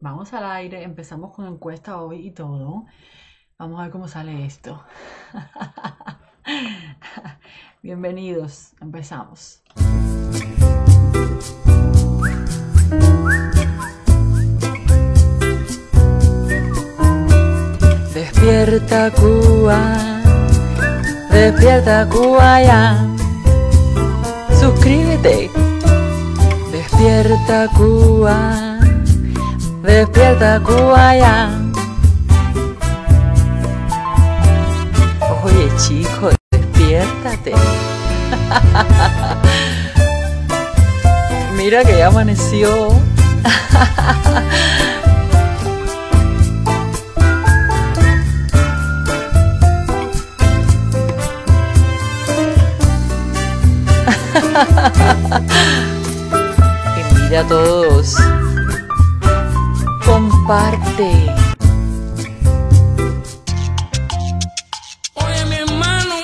Vamos al aire, empezamos con encuesta hoy y todo. Vamos a ver cómo sale esto. Bienvenidos, empezamos. Despierta Cuba, despierta Cuba ya. Suscríbete. Despierta Cuba. Despierta Cubaya. Oye chico, despiértate. Mira que ya amaneció. y mira a todos parte. Oye, mi hermano,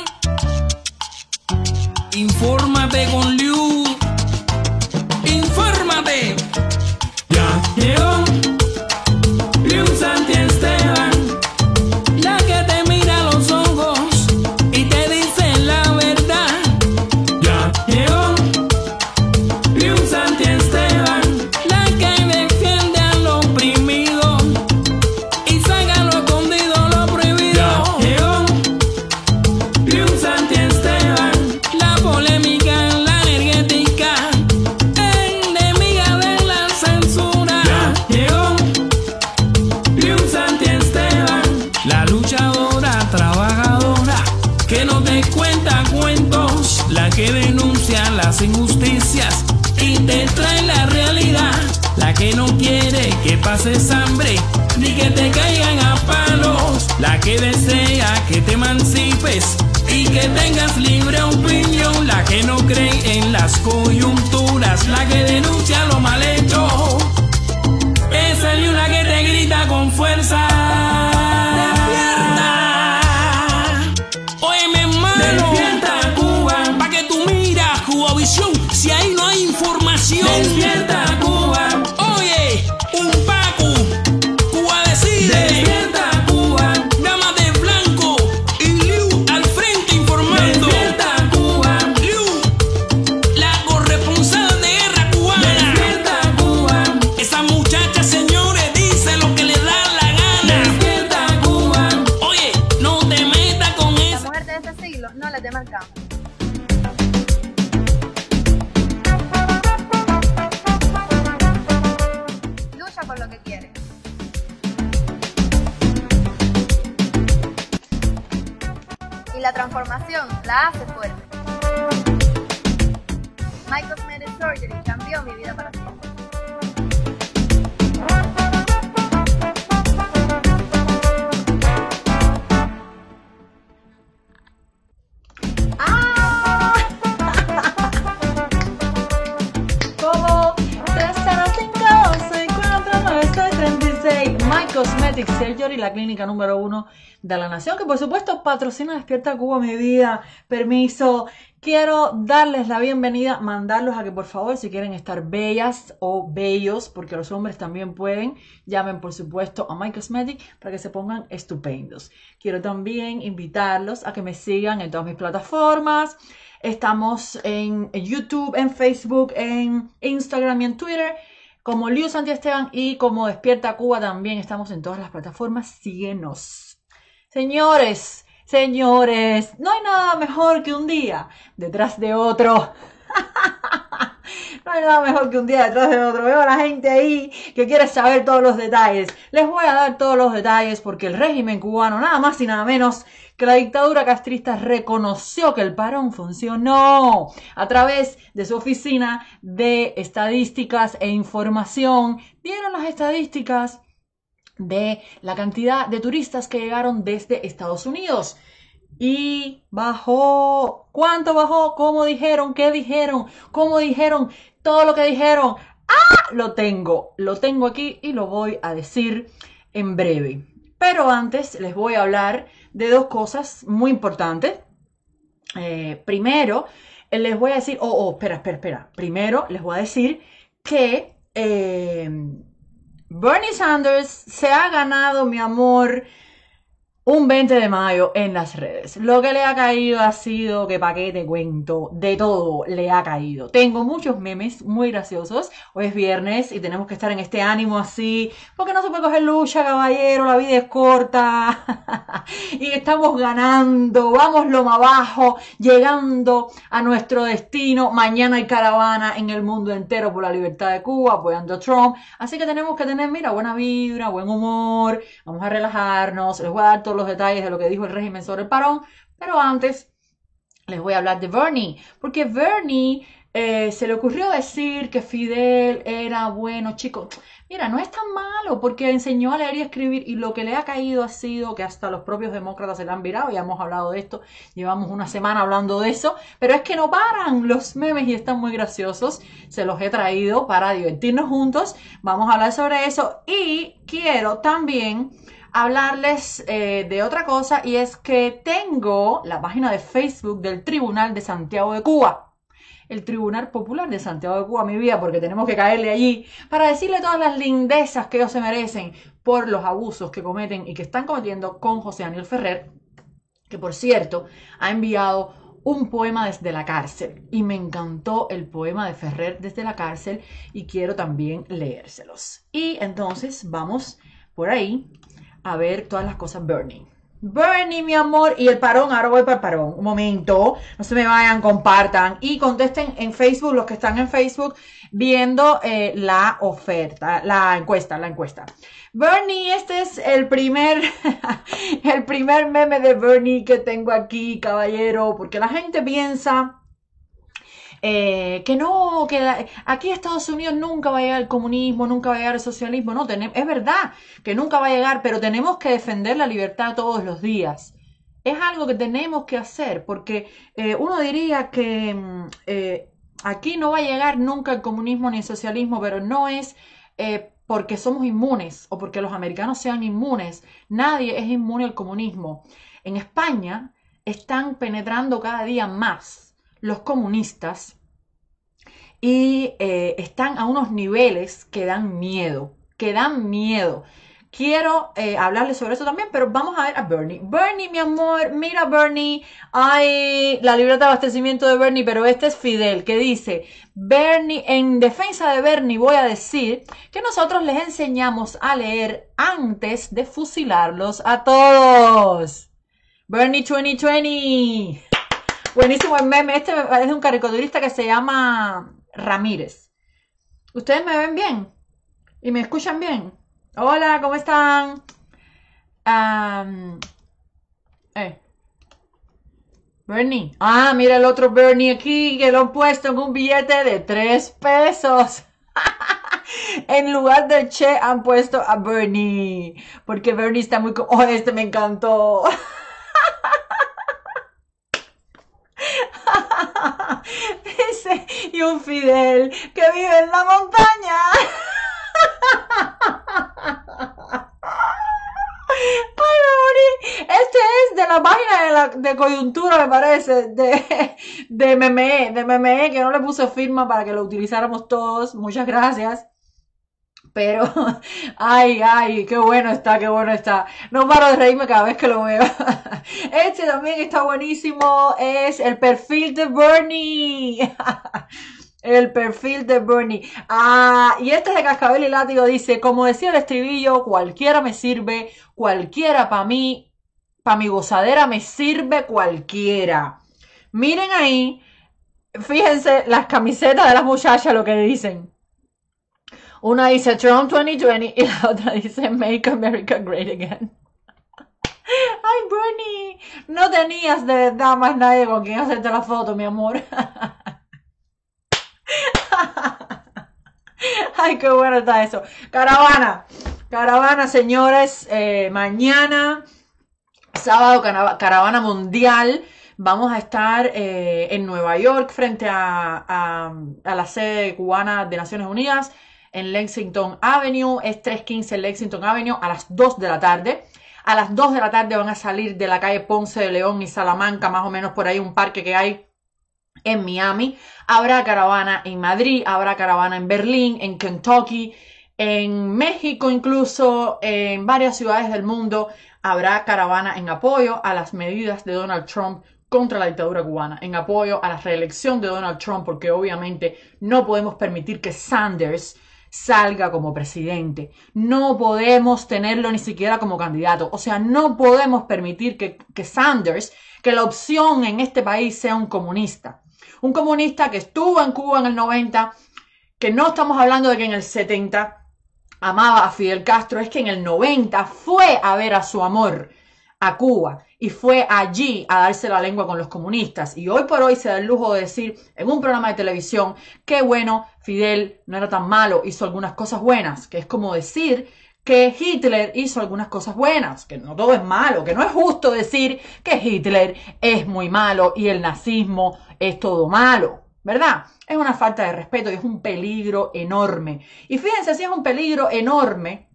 infórmate con Liu. que Cosmetic Surgery, la clínica número uno de la nación, que por supuesto patrocina Despierta Cuba Mi Vida. Permiso, quiero darles la bienvenida, mandarlos a que por favor, si quieren estar bellas o bellos, porque los hombres también pueden, llamen por supuesto a My Cosmetic para que se pongan estupendos. Quiero también invitarlos a que me sigan en todas mis plataformas. Estamos en YouTube, en Facebook, en Instagram y en Twitter como Liu Esteban y como Despierta Cuba también estamos en todas las plataformas. Síguenos. Señores, señores, no hay nada mejor que un día detrás de otro. No hay nada mejor que un día detrás de otro. Veo a la gente ahí que quiere saber todos los detalles. Les voy a dar todos los detalles porque el régimen cubano, nada más y nada menos, que la dictadura castrista reconoció que el parón funcionó a través de su oficina de estadísticas e información. Dieron las estadísticas de la cantidad de turistas que llegaron desde Estados Unidos y bajó. ¿Cuánto bajó? ¿Cómo dijeron? ¿Qué dijeron? ¿Cómo dijeron? Todo lo que dijeron. ¡Ah! Lo tengo. Lo tengo aquí y lo voy a decir en breve. Pero antes les voy a hablar de dos cosas muy importantes. Eh, primero, eh, les voy a decir, oh, oh, espera, espera, espera. Primero, les voy a decir que eh, Bernie Sanders se ha ganado, mi amor, un 20 de mayo en las redes. Lo que le ha caído ha sido que para qué te cuento, de todo le ha caído. Tengo muchos memes muy graciosos. Hoy es viernes y tenemos que estar en este ánimo así, porque no se puede coger lucha, caballero, la vida es corta. y estamos ganando, vamos lo más abajo, llegando a nuestro destino. Mañana hay caravana en el mundo entero por la libertad de Cuba, apoyando a Trump. Así que tenemos que tener, mira, buena vibra, buen humor, vamos a relajarnos, les voy a dar todo los detalles de lo que dijo el régimen sobre el parón, pero antes les voy a hablar de Bernie, porque Bernie eh, se le ocurrió decir que Fidel era bueno, chico. Mira, no es tan malo porque enseñó a leer y escribir y lo que le ha caído ha sido que hasta los propios demócratas se le han virado, ya hemos hablado de esto, llevamos una semana hablando de eso, pero es que no paran los memes y están muy graciosos, se los he traído para divertirnos juntos, vamos a hablar sobre eso y quiero también hablarles eh, de otra cosa y es que tengo la página de Facebook del Tribunal de Santiago de Cuba el Tribunal Popular de Santiago de Cuba, mi vida, porque tenemos que caerle allí, para decirle todas las lindezas que ellos se merecen por los abusos que cometen y que están cometiendo con José Daniel Ferrer, que por cierto ha enviado un poema desde la cárcel y me encantó el poema de Ferrer desde la cárcel y quiero también leérselos. Y entonces vamos por ahí a ver todas las cosas Bernie. Bernie, mi amor, y el parón, ahora voy para el parón. Un momento, no se me vayan, compartan y contesten en Facebook, los que están en Facebook, viendo eh, la oferta, la encuesta, la encuesta. Bernie, este es el primer, el primer meme de Bernie que tengo aquí, caballero, porque la gente piensa eh, que no, que aquí Estados Unidos nunca va a llegar el comunismo, nunca va a llegar el socialismo, no, es verdad que nunca va a llegar, pero tenemos que defender la libertad todos los días. Es algo que tenemos que hacer, porque eh, uno diría que mm, eh, aquí no va a llegar nunca el comunismo ni el socialismo, pero no es porque somos inmunes o porque los americanos sean inmunes. Nadie es inmune al comunismo. En España están penetrando cada día más los comunistas y eh, están a unos niveles que dan miedo, que dan miedo. Quiero eh, hablarles sobre eso también, pero vamos a ver a Bernie. Bernie, mi amor, mira Bernie, hay la libreta de abastecimiento de Bernie, pero este es Fidel, que dice, Bernie, en defensa de Bernie voy a decir que nosotros les enseñamos a leer antes de fusilarlos a todos. Bernie 2020. Buenísimo el meme. Este es un caricaturista que se llama Ramírez. ¿Ustedes me ven bien? ¿Y me escuchan bien? Hola, ¿cómo están? eh. Bernie. Ah, mira el otro Bernie aquí que lo han puesto en un billete de tres pesos. en lugar de Che han puesto a Bernie. Porque Bernie está muy... Oh, este me encantó. Ese, y un Fidel que vive en la montaña. Ay, Este es de la página de, de coyuntura, me parece, de, de MME, de MME, que no le puse firma para que lo utilizáramos todos. Muchas gracias pero ay, ay, qué bueno está, qué bueno está. No paro de reírme cada vez que lo veo. Este también está buenísimo, es el perfil de Bernie. El perfil de Bernie. Ah, y este es de Cascabel y Látigo dice, como decía el estribillo, cualquiera me sirve, cualquiera para mí, para mi gozadera me sirve cualquiera. Miren ahí, fíjense las camisetas de las muchachas lo que dicen. Una dice Trump 2020 y la otra dice Make America Great Again. Ay, Bernie, no tenías de verdad más nadie con quien hacerte la foto, mi amor. Ay, qué bueno está eso. Caravana, caravana, señores. Eh, mañana, sábado, caravana mundial. Vamos a estar eh, en Nueva York frente a, a la sede cubana de Naciones Unidas en Lexington Avenue, es 315 Lexington Avenue a las 2 de la tarde. A las 2 de la tarde van a salir de la calle Ponce de León y Salamanca, más o menos por ahí un parque que hay en Miami. Habrá caravana en Madrid, habrá caravana en Berlín, en Kentucky, en México incluso, en varias ciudades del mundo. Habrá caravana en apoyo a las medidas de Donald Trump contra la dictadura cubana, en apoyo a la reelección de Donald Trump, porque obviamente no podemos permitir que Sanders salga como presidente. No podemos tenerlo ni siquiera como candidato. O sea, no podemos permitir que, Sanders, que la opción en este país sea un comunista. Un comunista que estuvo en Cuba en el 90, que no estamos hablando de que en el 70 amaba a Fidel Castro, es que en el 90 fue a ver a su amor a Cuba y fue allí a darse la lengua con los comunistas. Y hoy por hoy se da el lujo de decir en un programa de televisión que bueno, Fidel no era tan malo, hizo algunas cosas buenas, que es como decir que Hitler hizo algunas cosas buenas, que no todo es malo, que no es justo decir que Hitler es muy malo y el nazismo es todo malo. ¿verdad? Es una falta de respeto y es un peligro enorme. Y fíjense si es un peligro enorme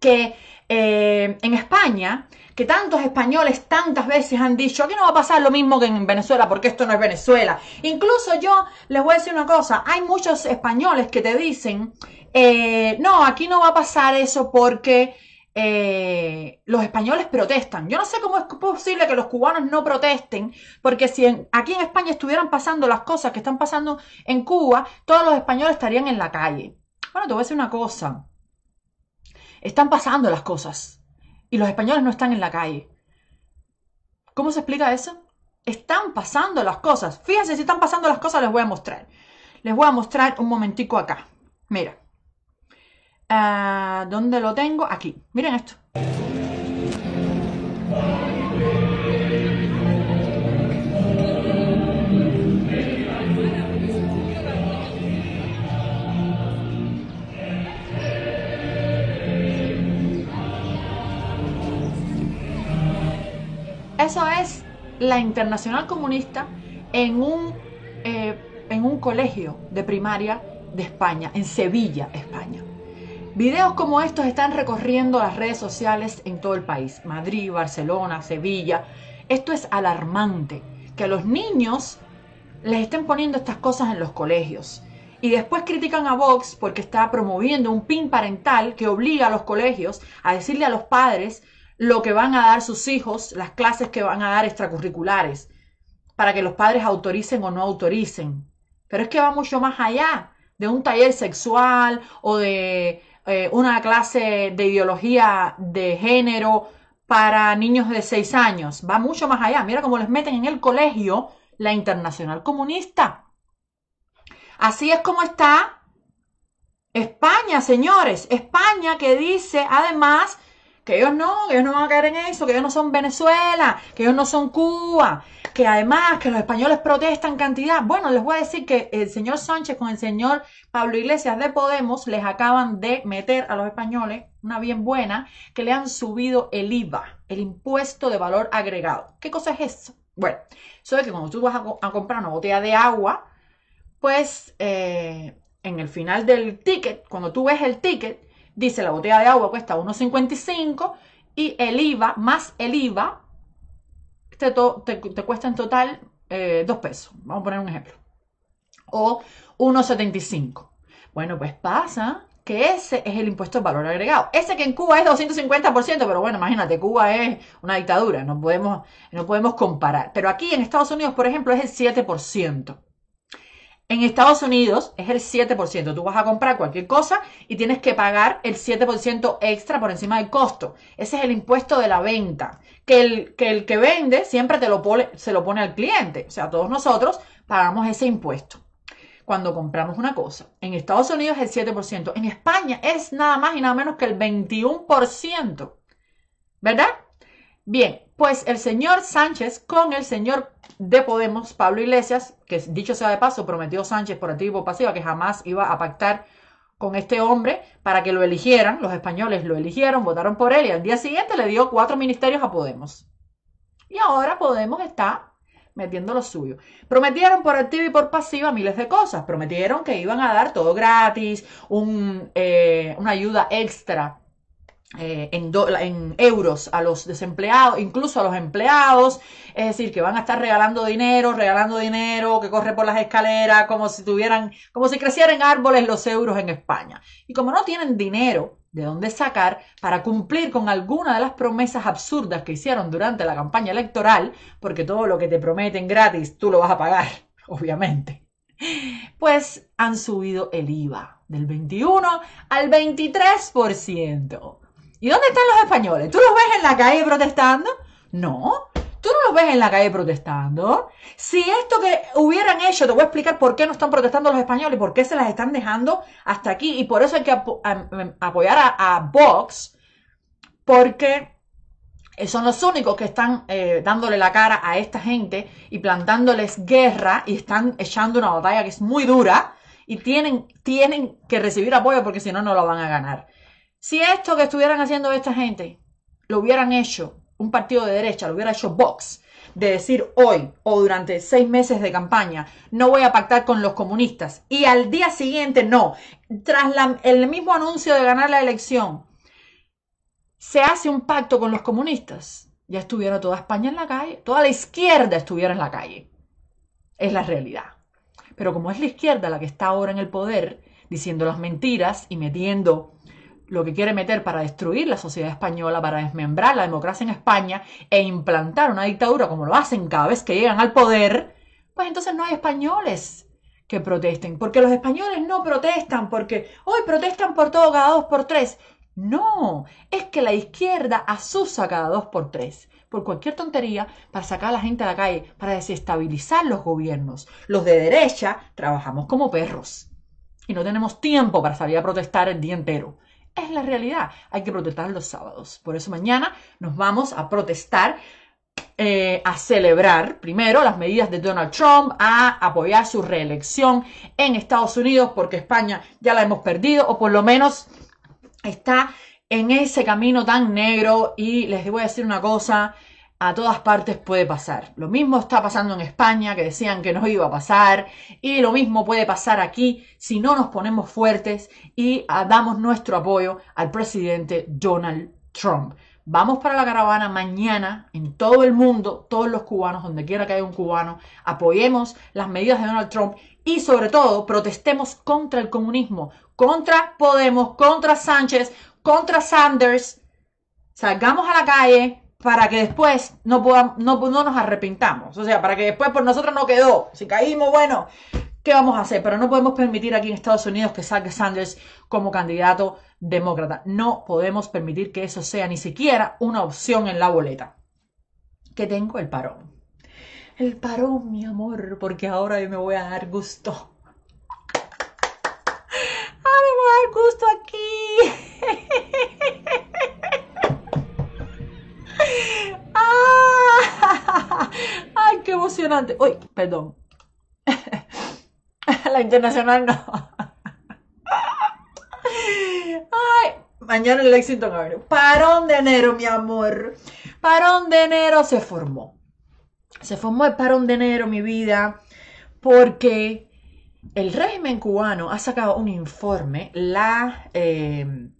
que eh, en España, que tantos españoles tantas veces han dicho, aquí no va a pasar lo mismo que en Venezuela, porque esto no es Venezuela. Incluso yo les voy a decir una cosa, hay muchos españoles que te dicen, eh, no, aquí no va a pasar eso porque... Eh, los españoles protestan. Yo no sé cómo es posible que los cubanos no protesten, porque si aquí en España estuvieran pasando las cosas que están pasando en Cuba, todos los españoles estarían en la calle. Bueno, te voy a decir una cosa. Están pasando las cosas y los españoles no están en la calle. ¿Cómo se explica eso? Están pasando las cosas. Fíjense si están pasando las cosas, les voy a mostrar. Les voy a mostrar un momentico acá. Mira. Ah, ¿Dónde lo tengo? Aquí. Miren esto. Eso es la Internacional Comunista en un, eh, en un colegio de primaria de España, en Sevilla, España. Videos como estos están recorriendo las redes sociales en todo el país, Madrid, Barcelona, Sevilla. Esto es alarmante, que a los niños les estén poniendo estas cosas en los colegios. Y después critican a Vox porque está promoviendo un PIN parental que obliga a los colegios a decirle a los padres lo que van a dar sus hijos, las clases que van a dar extracurriculares, para que los padres autoricen o no autoricen. Pero es que va mucho más allá de un taller sexual o de eh, una clase de ideología de género para niños de 6 años. Va mucho más allá. Mira cómo les meten en el colegio la internacional comunista. Así es como está España, señores. España que dice además que ellos no, que ellos no van a caer en eso, que ellos no son Venezuela, que ellos no son Cuba, que además que los españoles protestan cantidad. Bueno, les voy a decir que el señor Sánchez con el señor Pablo Iglesias de Podemos les acaban de meter a los españoles una bien buena, que le han subido el IVA, el impuesto de valor agregado. ¿Qué cosa es eso? Bueno, eso es que cuando tú vas a, comprar una botella de agua, pues eh, en el final del ticket, cuando tú ves el ticket, Dice, la botella de agua cuesta 1,55 y el IVA más el IVA te, te, cuesta en total 2 eh, pesos. Vamos a poner un ejemplo. O 1,75. Bueno, pues pasa que ese es el impuesto de valor agregado. Ese que en Cuba es 250%, pero bueno, imagínate, Cuba es una dictadura, no podemos, no podemos comparar. Pero aquí en Estados Unidos, por ejemplo, es el 7%. En Estados Unidos es el 7%. Tú vas a comprar cualquier cosa y tienes que pagar el 7% extra por encima del costo. Ese es el impuesto de la venta. Que el que, vende siempre te lo se lo pone al cliente. O sea, todos nosotros pagamos ese impuesto cuando compramos una cosa. En Estados Unidos es el 7%. En España es nada más y nada menos que el 21%. ¿Verdad? Bien, pues el señor Sánchez con el señor de Podemos, Pablo Iglesias, que dicho sea de paso, prometió Sánchez por activo y por pasiva que jamás iba a pactar con este hombre para que lo eligieran. Los españoles lo eligieron, votaron por él y al día siguiente le dio cuatro ministerios a Podemos. Y ahora Podemos está metiendo lo suyo. Prometieron por activo y por pasiva miles de cosas. Prometieron que iban a dar todo gratis, eh, una ayuda extra eh, en, en, euros a los desempleados, incluso a los empleados, es decir, que van a estar regalando dinero, regalando dinero que corre por las escaleras, como si tuvieran, como si crecieran árboles los euros en España. Y como no tienen dinero de dónde sacar para cumplir con alguna de las promesas absurdas que hicieron durante la campaña electoral, porque todo lo que te prometen gratis tú lo vas a pagar, obviamente, pues han subido el IVA del 21 al 23%. ¿Y dónde están los españoles? ¿Tú los ves en la calle protestando? No, tú no los ves en la calle protestando. Si esto que hubieran hecho, te voy a explicar por qué no están protestando los españoles, por qué se las están dejando hasta aquí. Y por eso hay que apoyar a, Vox, porque son los únicos que están eh, dándole la cara a esta gente y plantándoles guerra y están echando una batalla que es muy dura y tienen, tienen que recibir apoyo porque si no, no lo van a ganar. Si esto que estuvieran haciendo esta gente lo hubieran hecho un partido de derecha, lo hubiera hecho Vox, de decir hoy o durante seis meses de campaña, no voy a pactar con los comunistas, y al día siguiente no, tras el mismo anuncio de ganar la elección, se hace un pacto con los comunistas, ya estuviera toda España en la calle, toda la izquierda estuviera en la calle. Es la realidad. Pero como es la izquierda la que está ahora en el poder, diciendo las mentiras y metiendo lo que quiere meter para destruir la sociedad española, para desmembrar la democracia en España e implantar una dictadura como lo hacen cada vez que llegan al poder, pues entonces no hay españoles que protesten, porque los españoles no protestan, porque hoy protestan por todo cada dos por tres. No, es que la izquierda asusa cada dos por tres por cualquier tontería para sacar a la gente a la calle, para desestabilizar los gobiernos. Los de derecha trabajamos como perros y no tenemos tiempo para salir a protestar el día entero es la realidad. Hay que protestar los sábados. Por eso mañana nos vamos a protestar, eh, a celebrar primero las medidas de Donald Trump, a apoyar su reelección en Estados Unidos, porque España ya la hemos perdido, o por lo menos está en ese camino tan negro. Y les voy a decir una cosa, a todas partes puede pasar. Lo mismo está pasando en España, que decían que no iba a pasar, y lo mismo puede pasar aquí si no nos ponemos fuertes y damos nuestro apoyo al presidente Donald Trump. Vamos para la caravana mañana en todo el mundo, todos los cubanos, donde quiera que haya un cubano, apoyemos las medidas de Donald Trump y sobre todo protestemos contra el comunismo, contra Podemos, contra Sánchez, contra Sanders. Salgamos a la calle, para que después no, no, nos arrepintamos. O sea, para que después por nosotros no quedó. Si caímos, bueno, ¿qué vamos a hacer? Pero no podemos permitir aquí en Estados Unidos que salga Sanders como candidato demócrata. No podemos permitir que eso sea ni siquiera una opción en la boleta. Que tengo el parón. El parón, mi amor, porque ahora yo me voy a dar gusto. Ahora me voy a dar gusto aquí qué emocionante! Uy, perdón. La internacional no. Ay, mañana en Lexington Avenue. Parón de enero, mi amor. Parón de enero se formó. Se formó el parón de enero, mi vida, porque el régimen cubano ha sacado un informe, la... Eh,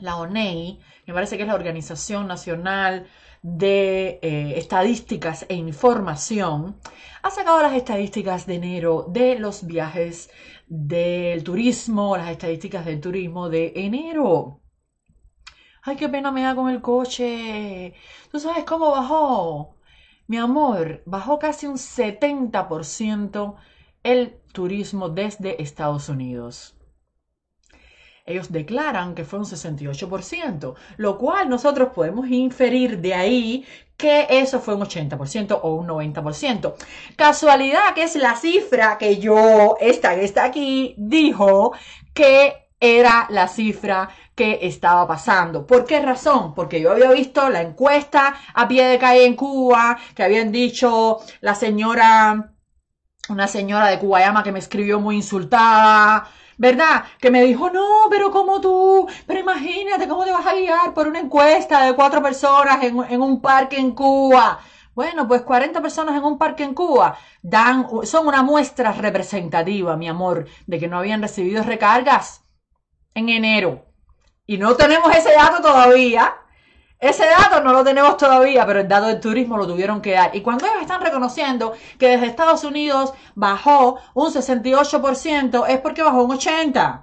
la ONEI, me parece que es la Organización Nacional de eh, Estadísticas e Información, ha sacado las estadísticas de enero de los viajes del turismo, las estadísticas del turismo de enero. Ay, qué pena me da con el coche. ¿Tú sabes cómo bajó? Mi amor, bajó casi un 70% el turismo desde Estados Unidos ellos declaran que fue un 68%, lo cual nosotros podemos inferir de ahí que eso fue un 80% o un 90%. Casualidad que es la cifra que yo, esta que está aquí, dijo que era la cifra que estaba pasando. ¿Por qué razón? Porque yo había visto la encuesta a pie de calle en Cuba, que habían dicho la señora, una señora de Cubayama que me escribió muy insultada, ¿verdad? Que me dijo, no, pero como tú, pero imagínate cómo te vas a guiar por una encuesta de cuatro personas en, un parque en Cuba. Bueno, pues 40 personas en un parque en Cuba dan, son una muestra representativa, mi amor, de que no habían recibido recargas en enero. Y no tenemos ese dato todavía. Ese dato no lo tenemos todavía, pero el dato del turismo lo tuvieron que dar. Y cuando ellos están reconociendo que desde Estados Unidos bajó un 68%, es porque bajó un 80%.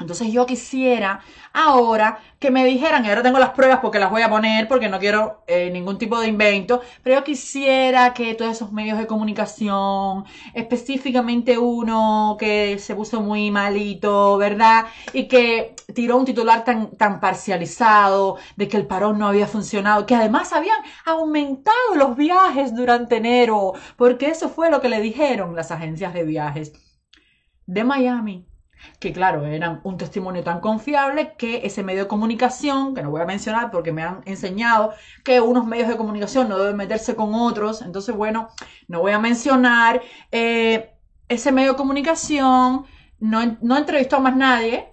Entonces yo quisiera ahora que me dijeran, y ahora tengo las pruebas porque las voy a poner, porque no quiero eh, ningún tipo de invento, pero yo quisiera que todos esos medios de comunicación, específicamente uno que se puso muy malito, ¿verdad? Y que tiró un titular tan, tan parcializado de que el parón no había funcionado, que además habían aumentado los viajes durante enero, porque eso fue lo que le dijeron las agencias de viajes de Miami que claro, eran un testimonio tan confiable que ese medio de comunicación, que no voy a mencionar porque me han enseñado que unos medios de comunicación no deben meterse con otros, entonces bueno, no voy a mencionar, eh, ese medio de comunicación no, entrevistó a más nadie,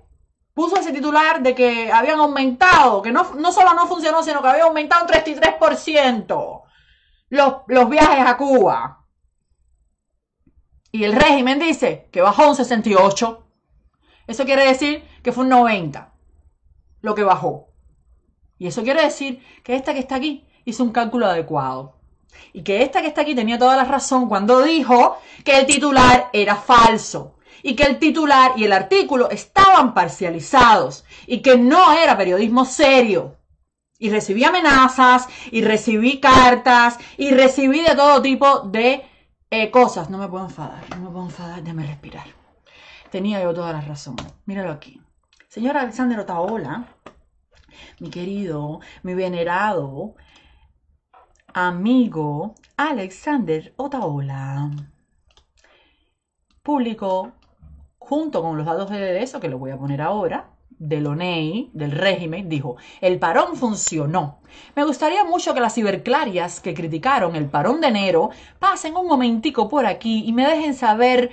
puso ese titular de que habían aumentado, que no, no solo no funcionó, sino que había aumentado un 33% los, los viajes a Cuba. Y el régimen dice que bajó un 68%. Eso quiere decir que fue un 90 lo que bajó. Y eso quiere decir que esta que está aquí hizo un cálculo adecuado. Y que esta que está aquí tenía toda la razón cuando dijo que el titular era falso. Y que el titular y el artículo estaban parcializados. Y que no era periodismo serio. Y recibí amenazas, y recibí cartas, y recibí de todo tipo de eh, cosas. No me puedo enfadar, no me puedo enfadar, déjame respirar. Tenía yo toda la razón. Míralo aquí. Señor Alexander Otaola, mi querido, mi venerado amigo Alexander Otaola, público, junto con los datos de eso, que lo voy a poner ahora, del ONEI, del régimen, dijo, el parón funcionó. Me gustaría mucho que las ciberclarias que criticaron el parón de enero pasen un momentico por aquí y me dejen saber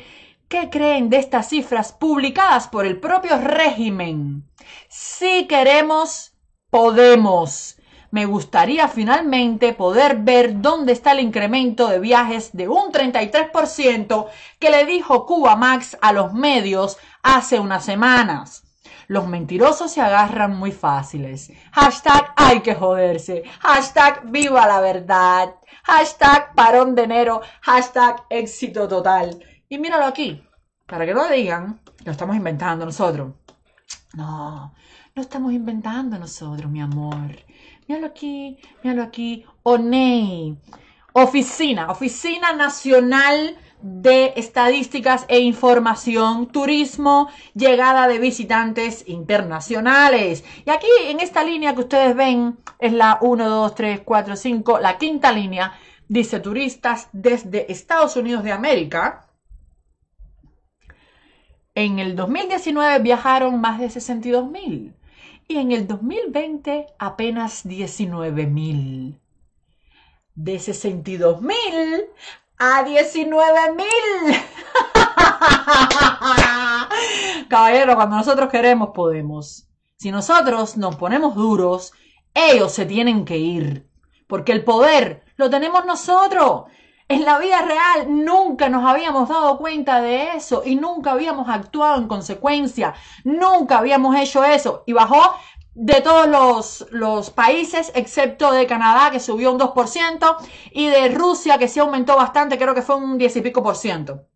¿Qué creen de estas cifras publicadas por el propio régimen? Si queremos, podemos. Me gustaría finalmente poder ver dónde está el incremento de viajes de un 33% que le dijo Cuba Max a los medios hace unas semanas. Los mentirosos se agarran muy fáciles. Hashtag hay que joderse. Hashtag viva la verdad. Hashtag parón de enero. Hashtag éxito total. Y míralo aquí, para que lo digan, lo estamos inventando nosotros. No, no estamos inventando nosotros, mi amor. Míralo aquí, míralo aquí. ONEI, Oficina, Oficina Nacional de Estadísticas e Información, Turismo, Llegada de Visitantes Internacionales. Y aquí en esta línea que ustedes ven es la 1, 2, 3, 4, 5, la quinta línea. Dice turistas desde Estados Unidos de América, en el 2019 viajaron más de 62.000, mil y en el 2020 apenas 19.000. mil. De 62.000 mil a 19.000! mil. Caballero, cuando nosotros queremos, podemos. Si nosotros nos ponemos duros, ellos se tienen que ir. Porque el poder lo tenemos nosotros. En la vida real nunca nos habíamos dado cuenta de eso y nunca habíamos actuado en consecuencia, nunca habíamos hecho eso y bajó de todos los, países, excepto de Canadá, que subió un 2%, y de Rusia, que sí aumentó bastante, creo que fue un 10 y pico por ciento.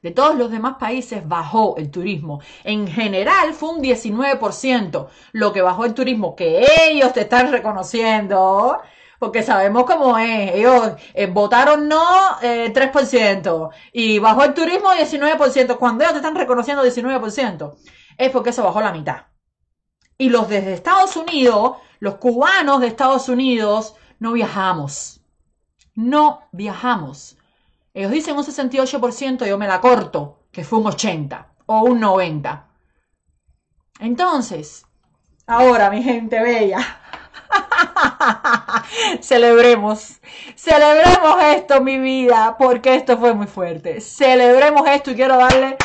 De todos los demás países bajó el turismo. En general fue un 19%, lo que bajó el turismo que ellos te están reconociendo porque sabemos cómo es. Ellos eh, votaron no 3% eh, y bajó el turismo 19%. Cuando ellos te están reconociendo 19%, es porque se bajó la mitad. Y los desde Estados Unidos, los cubanos de Estados Unidos, no viajamos. No viajamos. Ellos dicen un 68%, yo me la corto, que fue un 80 o un 90. Entonces, ahora mi gente bella Celebremos, celebremos esto, mi vida, porque esto fue muy fuerte. Celebremos esto y quiero darle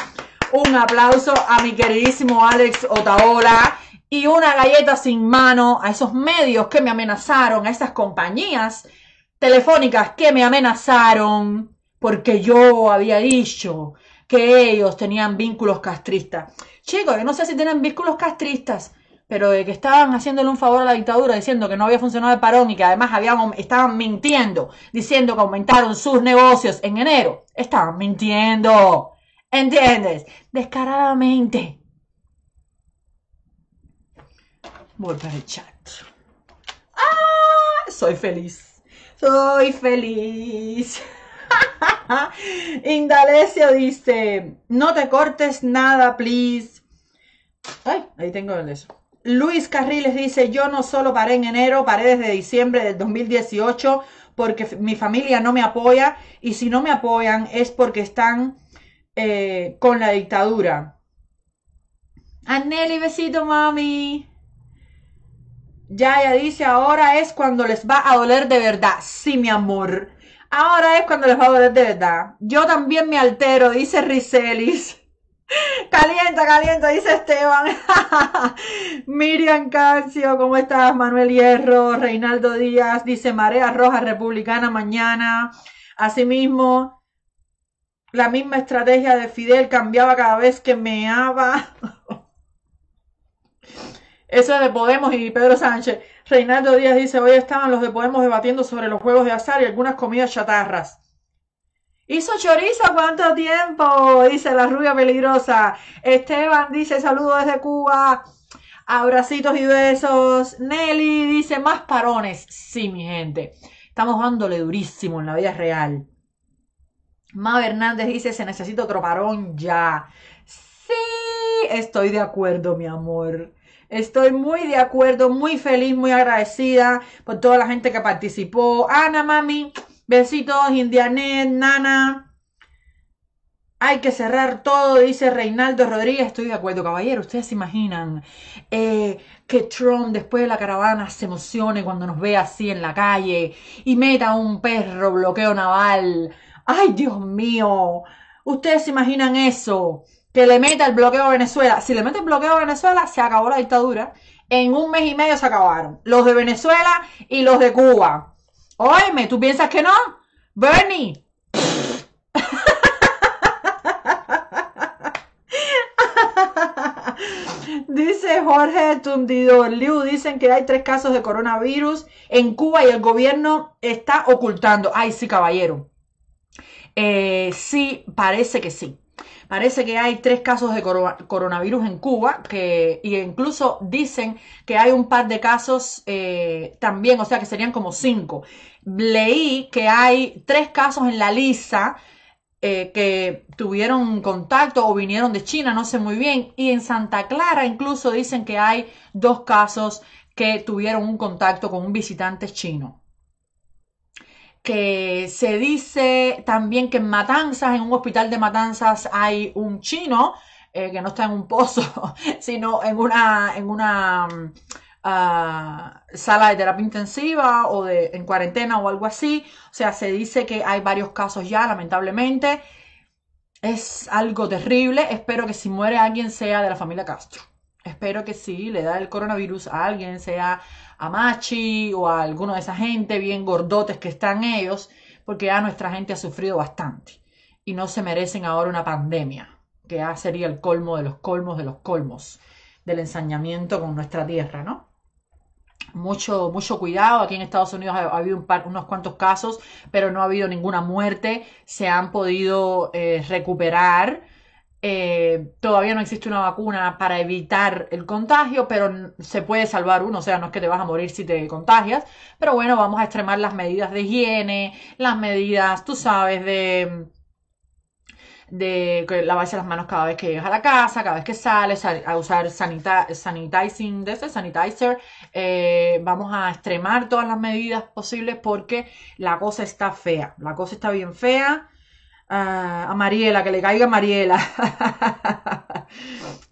un aplauso a mi queridísimo Alex Otaola y una galleta sin mano a esos medios que me amenazaron, a esas compañías telefónicas que me amenazaron porque yo había dicho que ellos tenían vínculos castristas. Chicos, yo no sé si tienen vínculos castristas pero de que estaban haciéndole un favor a la dictadura diciendo que no había funcionado el parón y que además habían, estaban mintiendo, diciendo que aumentaron sus negocios en enero, estaban mintiendo. ¿Entiendes? Descaradamente. Voy al chat. ¡Ah! Soy feliz. Soy feliz. Indalecio dice, no te cortes nada, please. Ay, ahí tengo el eso. Luis Carriles dice, yo no solo paré en enero, paré desde diciembre del 2018 porque mi familia no me apoya y si no me apoyan es porque están eh, con la dictadura. Anneli, besito mami. ya dice, ahora es cuando les va a doler de verdad. Sí, mi amor. Ahora es cuando les va a doler de verdad. Yo también me altero, dice Ricelis. Calienta, calienta, dice Esteban. Miriam Cancio, ¿cómo estás? Manuel Hierro, Reinaldo Díaz, dice Marea Roja Republicana mañana. Asimismo, la misma estrategia de Fidel cambiaba cada vez que meaba. Eso es de Podemos y Pedro Sánchez. Reinaldo Díaz dice, hoy estaban los de Podemos debatiendo sobre los juegos de azar y algunas comidas chatarras. Hizo chorizo cuánto tiempo, dice la rubia peligrosa. Esteban dice saludos desde Cuba. Abracitos y besos. Nelly dice más parones. Sí, mi gente. Estamos dándole durísimo en la vida real. Ma Hernández dice, se necesita otro parón ya. Sí, estoy de acuerdo, mi amor. Estoy muy de acuerdo, muy feliz, muy agradecida por toda la gente que participó. Ana, mami, Besitos, Indianet, Nana. Hay que cerrar todo, dice Reinaldo Rodríguez. Estoy de acuerdo, caballero. Ustedes se imaginan eh, que Trump después de la caravana se emocione cuando nos ve así en la calle y meta un perro bloqueo naval. Ay, Dios mío. Ustedes se imaginan eso. Que le meta el bloqueo a Venezuela. Si le mete el bloqueo a Venezuela, se acabó la dictadura. En un mes y medio se acabaron. Los de Venezuela y los de Cuba. Óyeme, ¿tú piensas que no? Bernie. Dice Jorge Tundidor Liu, dicen que hay tres casos de coronavirus en Cuba y el gobierno está ocultando. Ay, sí, caballero. Eh, sí, parece que sí. Parece que hay tres casos de coronavirus en Cuba, que y incluso dicen que hay un par de casos eh, también, o sea que serían como cinco. Leí que hay tres casos en la Lisa eh, que tuvieron contacto o vinieron de China, no sé muy bien, y en Santa Clara incluso dicen que hay dos casos que tuvieron un contacto con un visitante chino que se dice también que en Matanzas, en un hospital de Matanzas, hay un chino eh, que no está en un pozo, sino en una, en una mm, ah, sala de terapia intensiva o de, en cuarentena o algo así. O sea, se dice que hay varios casos ya, lamentablemente. Es algo terrible. Espero que si muere alguien sea de la familia Castro. Espero que si le da el coronavirus a alguien sea a Machi o a alguno de esa gente bien gordotes que están ellos, porque ya nuestra gente ha sufrido bastante y no se merecen ahora una pandemia, que ya sería el colmo de los colmos de los colmos del ensañamiento con nuestra tierra, ¿no? Mucho, mucho cuidado. Aquí en Estados Unidos ha, habido un par, unos cuantos casos, pero no ha habido ninguna muerte. Se han podido eh, recuperar eh, todavía no existe una vacuna para evitar el contagio, pero se puede salvar uno, o sea, no es que te vas a morir si te contagias, pero bueno, vamos a extremar las medidas de higiene, las medidas, tú sabes, de de lavarse las manos cada vez que llegas a la casa, cada vez que sales, a usar sanitizing, sanitizer. Eh, vamos a extremar todas las medidas posibles porque la cosa está fea, la cosa está bien fea a, Mariela, que le caiga a Mariela.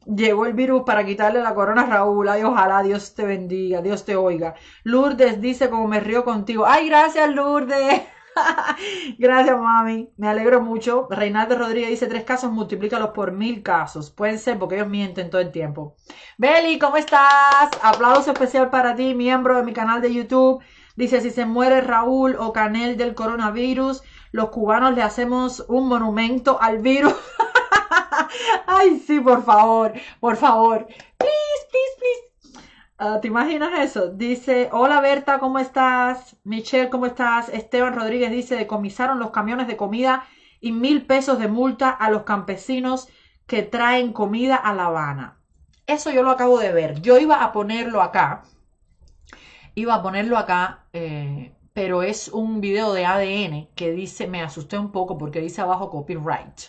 Llegó el virus para quitarle la corona a Raúl. Ay, ojalá Dios te bendiga, Dios te oiga. Lourdes dice como me río contigo. Ay, gracias Lourdes. Gracias, mami. Me alegro mucho. Reinaldo Rodríguez dice tres casos, multiplícalos por mil casos. Pueden ser porque ellos mienten todo el tiempo. Beli, ¿cómo estás? Aplauso especial para ti, miembro de mi canal de YouTube. Dice, si se muere Raúl o Canel del coronavirus, los cubanos le hacemos un monumento al virus. Ay, sí, por favor, por favor. Please, please, please. Ah, ¿Te imaginas eso? Dice, hola Berta, ¿cómo estás? Michelle, ¿cómo estás? Esteban Rodríguez dice, decomisaron los camiones de comida y mil pesos de multa a los campesinos que traen comida a La Habana. Eso yo lo acabo de ver. Yo iba a ponerlo acá. Iba a ponerlo acá eh, pero es un video de ADN que dice, me asusté un poco porque dice abajo copyright.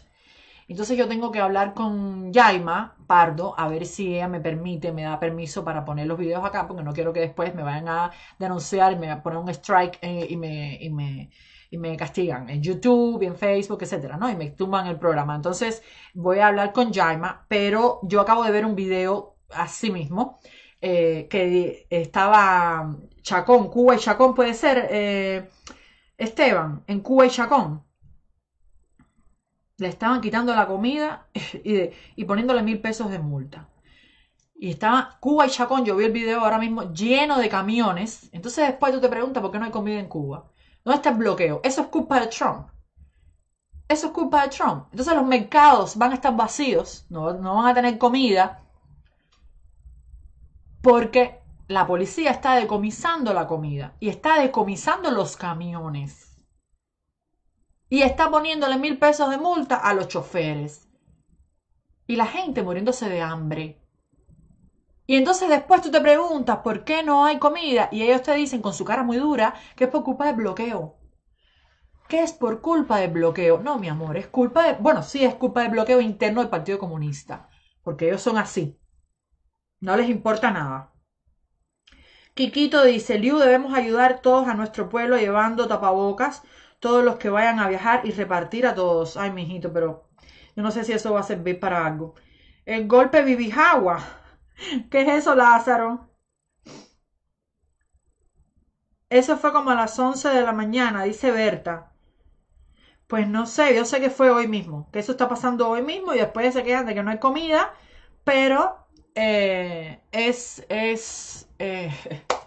Entonces yo tengo que hablar con Jaima Pardo a ver si ella me permite, me da permiso para poner los videos acá, porque no quiero que después me vayan a denunciar eh, y me poner un strike y, me, castigan en YouTube, en Facebook, etcétera, ¿no? Y me tumban el programa. Entonces voy a hablar con Jaima. pero yo acabo de ver un video así mismo eh, que estaba Chacón, Cuba y Chacón puede ser, eh, Esteban, en Cuba y Chacón. Le estaban quitando la comida y, poniéndole mil pesos de multa. Y estaba Cuba y Chacón, yo vi el video ahora mismo lleno de camiones. Entonces después tú te preguntas por qué no hay comida en Cuba. no está el bloqueo? Eso es culpa de Trump. Eso es culpa de Trump. Entonces los mercados van a estar vacíos, no, no van a tener comida, porque la policía está decomisando la comida y está decomisando los camiones. Y está poniéndole mil pesos de multa a los choferes. Y la gente muriéndose de hambre. Y entonces después tú te preguntas por qué no hay comida y ellos te dicen con su cara muy dura que es por culpa del bloqueo. ¿Qué es por culpa del bloqueo? No, mi amor, es culpa de... Bueno, sí, es culpa del bloqueo interno del Partido Comunista, porque ellos son así. No les importa nada. Quiquito dice, Liu, debemos ayudar todos a nuestro pueblo llevando tapabocas, todos los que vayan a viajar y repartir a todos. Ay, mijito, pero yo no sé si eso va a servir para algo. El golpe Vivijagua. ¿Qué es eso, Lázaro? Eso fue como a las 11 de la mañana, dice Berta. Pues no sé, yo sé que fue hoy mismo, que eso está pasando hoy mismo y después se quedan de que no hay comida, pero eh, es, es eh,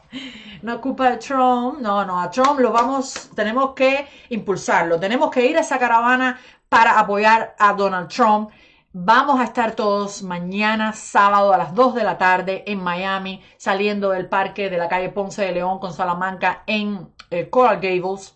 no ocupa a Trump, no, no, a Trump lo vamos, tenemos que impulsarlo, tenemos que ir a esa caravana para apoyar a Donald Trump. Vamos a estar todos mañana sábado a las 2 de la tarde en Miami, saliendo del parque de la calle Ponce de León con Salamanca en eh, Coral Gables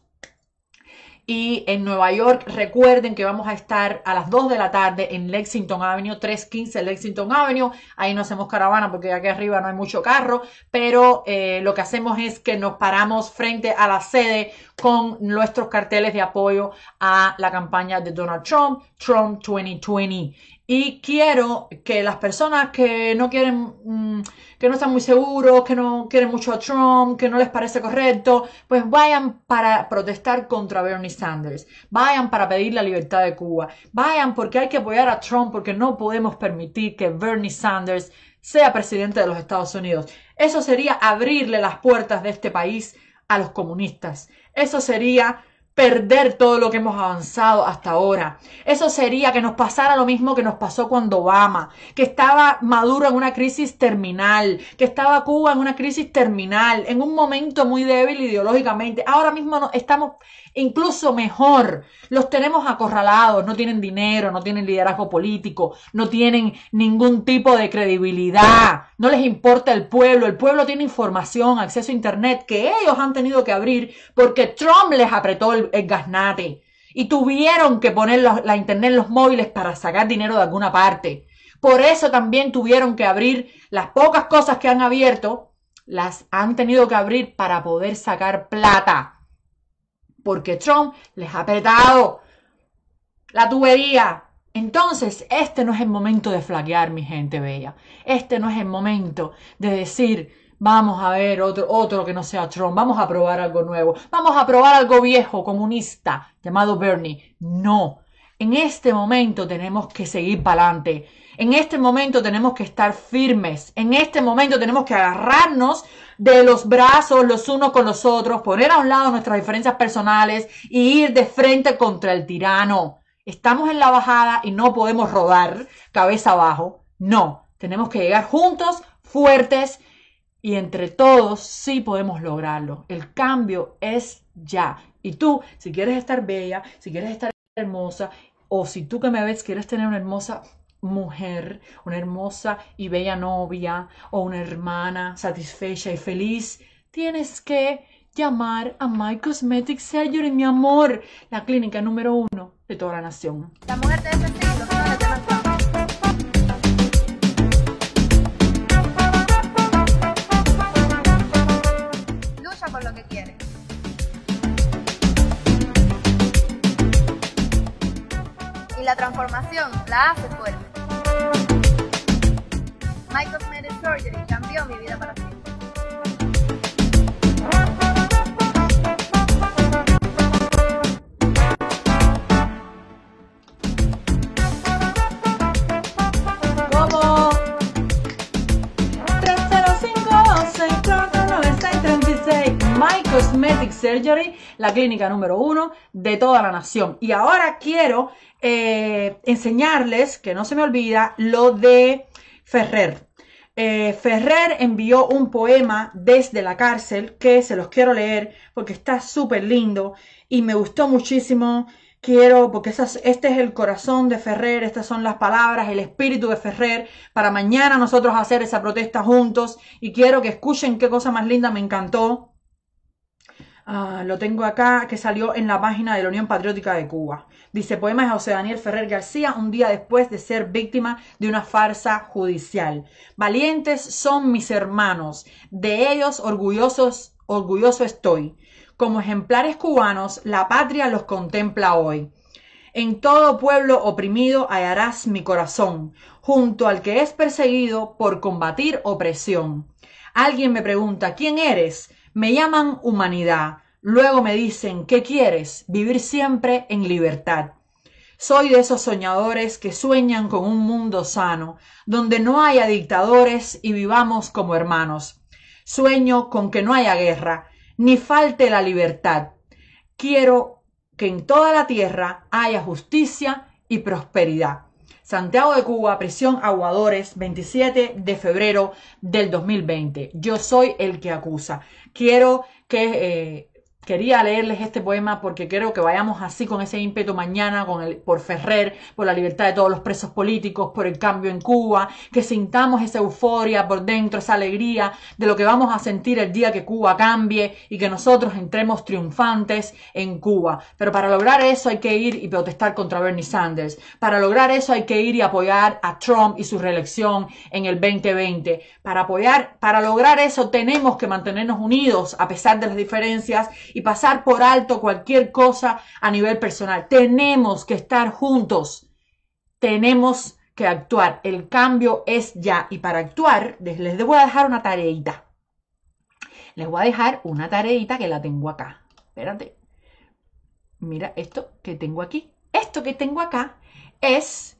y en Nueva York. Recuerden que vamos a estar a las 2 de la tarde en Lexington Avenue, 315 Lexington Avenue. Ahí no hacemos caravana porque aquí arriba no hay mucho carro, pero eh, lo que hacemos es que nos paramos frente a la sede con nuestros carteles de apoyo a la campaña de Donald Trump, Trump 2020 y quiero que las personas que no quieren, mm, que no están muy seguros, que no quieren mucho a Trump, que no les parece correcto, pues vayan para protestar contra Bernie Sanders, vayan para pedir la libertad de Cuba, vayan porque hay que apoyar a Trump porque no podemos permitir que Bernie Sanders sea presidente de los Estados Unidos. Eso sería abrirle las puertas de este país a los comunistas. Eso sería perder todo lo que hemos avanzado hasta ahora. Eso sería que nos pasara lo mismo que nos pasó cuando Obama, que estaba Maduro en una crisis terminal, que estaba Cuba en una crisis terminal, en un momento muy débil ideológicamente. Ahora mismo estamos incluso mejor. Los tenemos acorralados, no tienen dinero, no tienen liderazgo político, no tienen ningún tipo de credibilidad, no les importa el pueblo. El pueblo tiene información, acceso a Internet que ellos han tenido que abrir porque Trump les apretó el el gasnate. Y tuvieron que poner la internet en los móviles para sacar dinero de alguna parte. Por eso también tuvieron que abrir las pocas cosas que han abierto, las han tenido que abrir para poder sacar plata. Porque Trump les ha apretado la tubería. Entonces, este no es el momento de flaquear, mi gente bella. Este no es el momento de decir, Vamos a ver otro, otro que no sea Trump. Vamos a probar algo nuevo. Vamos a probar algo viejo, comunista, llamado Bernie. No. En este momento tenemos que seguir para adelante. En este momento tenemos que estar firmes. En este momento tenemos que agarrarnos de los brazos los unos con los otros, poner a un lado nuestras diferencias personales y ir de frente contra el tirano. Estamos en la bajada y no podemos rodar cabeza abajo. No, tenemos que llegar juntos, fuertes, y entre todos sí podemos lograrlo. El cambio es ya. Y tú, si quieres estar bella, si quieres estar hermosa, o si tú que me ves quieres tener una hermosa mujer, una hermosa y bella novia, o una hermana satisfecha y feliz, tienes que llamar a My Cosmetic Surgery, mi amor, la clínica número uno de toda la nación. la transformación la hace fuerte. Michael's Cosmetic Surgery cambió mi vida para siempre. Cosmetic Surgery, la clínica número uno de toda la nación. Y ahora quiero eh, enseñarles, que no se me olvida, lo de Ferrer. Eh, Ferrer envió un poema desde la cárcel que se los quiero leer porque está súper lindo y me gustó muchísimo. Quiero, porque este es el corazón de Ferrer, estas son las palabras, el espíritu de Ferrer, para mañana nosotros hacer esa protesta juntos y quiero que escuchen qué cosa más linda me encantó. Ah, lo tengo acá, que salió en la página de la Unión Patriótica de Cuba. Dice poema de José Daniel Ferrer García, un día después de ser víctima de una farsa judicial. Valientes son mis hermanos, de ellos orgullosos, orgulloso estoy. Como ejemplares cubanos, la patria los contempla hoy. En todo pueblo oprimido hallarás mi corazón, junto al que es perseguido por combatir opresión. Alguien me pregunta, ¿quién eres? Me llaman humanidad, luego me dicen, ¿qué quieres? Vivir siempre en libertad. Soy de esos soñadores que sueñan con un mundo sano, donde no haya dictadores y vivamos como hermanos. Sueño con que no haya guerra, ni falte la libertad. Quiero que en toda la tierra haya justicia y prosperidad. Santiago de Cuba, prisión Aguadores, 27 de febrero del 2020. Yo soy el que acusa. Quiero que eh, Quería leerles este poema porque creo que vayamos así con ese ímpetu mañana, por Ferrer, por la libertad de todos los presos políticos, por el cambio en Cuba, que sintamos esa euforia por dentro, esa alegría de lo que vamos a sentir el día que Cuba cambie y que nosotros entremos triunfantes en Cuba. Pero para lograr eso hay que ir y protestar contra Bernie Sanders. Para lograr eso hay que ir y apoyar a Trump y su reelección en el 2020. Para apoyar, para lograr eso tenemos que mantenernos unidos a pesar de las diferencias y pasar por alto cualquier cosa a nivel personal. Tenemos que estar juntos. Tenemos que actuar. El cambio es ya. Y para actuar, les voy a dejar una tareita. Les voy a dejar una tareita que la tengo acá. Espérate. Mira esto que tengo aquí. Esto que tengo acá es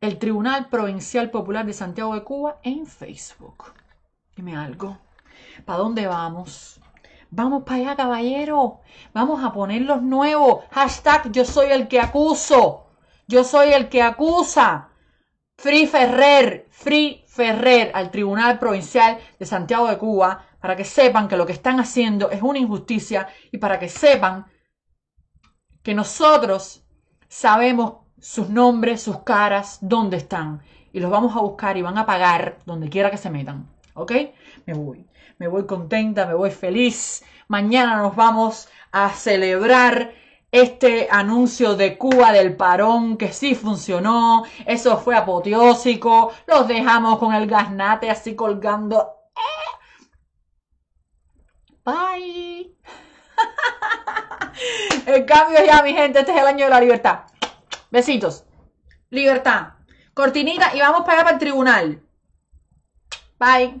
el Tribunal Provincial Popular de Santiago de Cuba en Facebook. Dime algo. ¿Para dónde vamos? Vamos para allá, caballero. Vamos a poner los nuevos. Hashtag yo soy el que acuso. Yo soy el que acusa. Free Ferrer, Free Ferrer al Tribunal Provincial de Santiago de Cuba para que sepan que lo que están haciendo es una injusticia y para que sepan que nosotros sabemos sus nombres, sus caras, dónde están y los vamos a buscar y van a pagar donde quiera que se metan. ¿Ok? Me voy me voy contenta, me voy feliz. Mañana nos vamos a celebrar este anuncio de Cuba del parón que sí funcionó, eso fue apoteósico, los dejamos con el gasnate así colgando. ¡Eh! Bye. el cambio ya, mi gente, este es el año de la libertad. Besitos. Libertad. Cortinita y vamos para para el tribunal. Bye.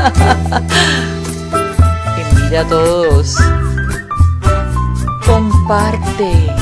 Envía a todos. Comparte.